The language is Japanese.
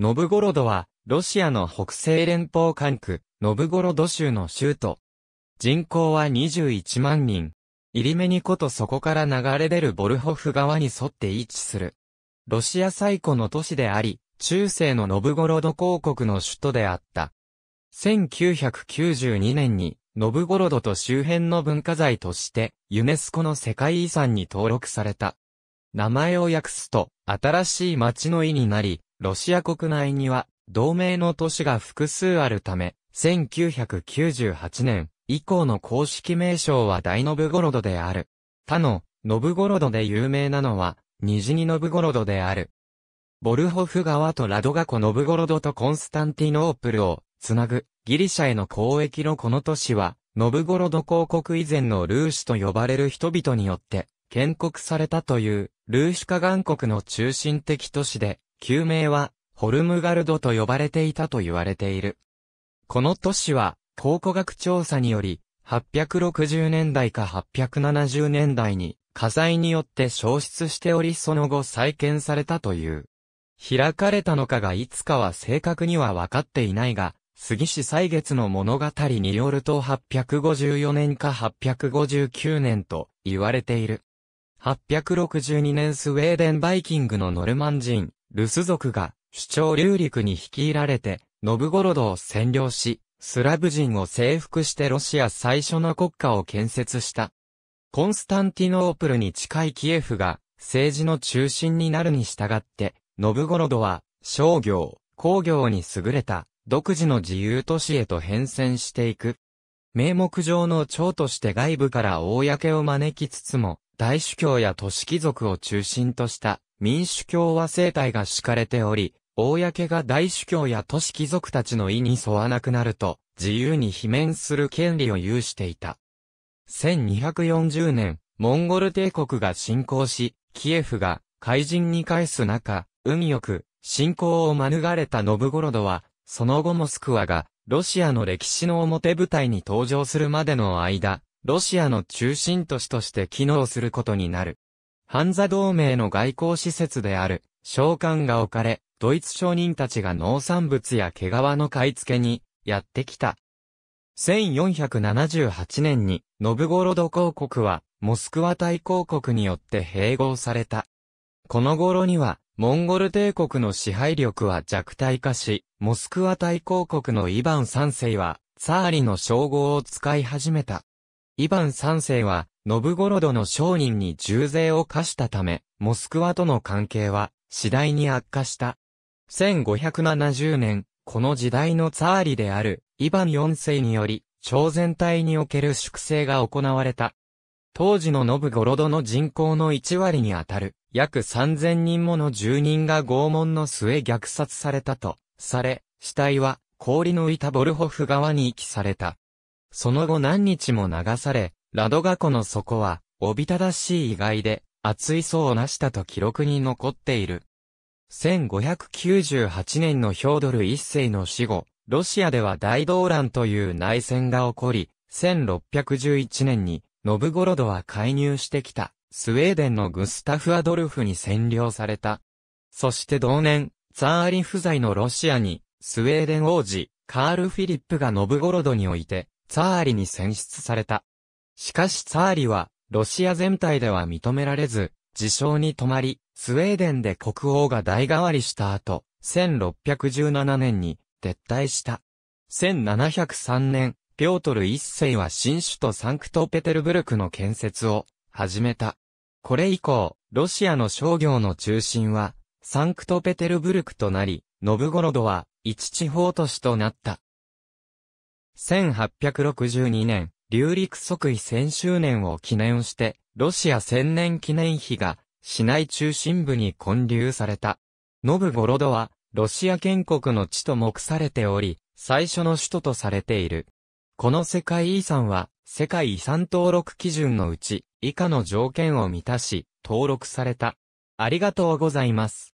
ノブゴロドは、ロシアの北西連邦管区、ノブゴロド州の州都。人口は21万人。イリメニコとそこから流れ出るボルホフ川に沿って位置する。ロシア最古の都市であり、中世のノブゴロド公国の首都であった。1992年に、ノブゴロドと周辺の文化財として、ユネスコの世界遺産に登録された。名前を訳すと、新しい町の意になり、ロシア国内には、同盟の都市が複数あるため、1998年以降の公式名称は大ノブゴロドである。他の、ノブゴロドで有名なのは、ニジニノブゴロドである。ボルホフ川とラドガ湖ノブゴロドとコンスタンティノープルをつなぐギリシャへの交易のこの都市は、ノブゴロド公国以前のルーシと呼ばれる人々によって建国されたというルーシュカ岩国の中心的都市で、旧名は、ホルムガルドと呼ばれていたと言われている。この都市は、考古学調査により、860年代か870年代に火災によって消失しておりその後再建されたという。開かれたのかがいつかは正確には分かっていないが、杉氏歳月の物語によると854年か859年と言われている。862年スウェーデンバイキングのノルマン人、ルス族が、主張流陸に率いられて、ノブゴロドを占領し、スラブ人を征服してロシア最初の国家を建設した。コンスタンティノープルに近いキエフが政治の中心になるに従って、ノブゴロドは商業、工業に優れた独自の自由都市へと変遷していく。名目上の長として外部から公を招きつつも、大主教や都市貴族を中心とした民主共和政体が敷かれており、公が大主教や都市貴族たちの意に沿わなくなると、自由に罷免する権利を有していた。1240年、モンゴル帝国が侵攻し、キエフが海人に返す中、運よく侵攻を免れたノブゴロドは、その後モスクワがロシアの歴史の表舞台に登場するまでの間、ロシアの中心都市として機能することになる。ハンザ同盟の外交施設である、召喚が置かれ、ドイツ商人たちが農産物や毛皮の買い付けに、やってきた。1478年に、ノブゴロド公国は、モスクワ大公国によって併合された。この頃には、モンゴル帝国の支配力は弱体化し、モスクワ大公国のイヴァン三世は、サーリの称号を使い始めた。イヴァン三世は、ノブゴロドの商人に重税を課したため、モスクワとの関係は次第に悪化した。1570年、この時代のツァーリであるイヴァン4世により、朝全体における粛清が行われた。当時のノブゴロドの人口の1割にあたる、約3000人もの住人が拷問の末虐殺されたと、され、死体は氷の浮いたボルホフ側に遺棄された。その後何日も流され、ラドガ湖の底は、おびただしい意外で、厚い層をなしたと記録に残っている。1598年のヒョードル一世の死後、ロシアでは大動乱という内戦が起こり、1611年に、ノブゴロドは介入してきた、スウェーデンのグスタフ・アドルフに占領された。そして同年、ザーアリ不在のロシアに、スウェーデン王子、カール・フィリップがノブゴロドにおいて、ザーアリに選出された。しかしツァーリは、ロシア全体では認められず、自称に止まり、スウェーデンで国王が代替わりした後、1617年に撤退した。1703年、ピョートル一世は新首都サンクトペテルブルクの建設を始めた。これ以降、ロシアの商業の中心は、サンクトペテルブルクとなり、ノブゴロドは、一地方都市となった。1862年、流陸即位1000周年を記念して、ロシア千年記念碑が、市内中心部に建立された。ノブゴロドは、ロシア建国の地と目されており、最初の首都とされている。この世界遺産は、世界遺産登録基準のうち、以下の条件を満たし、登録された。ありがとうございます。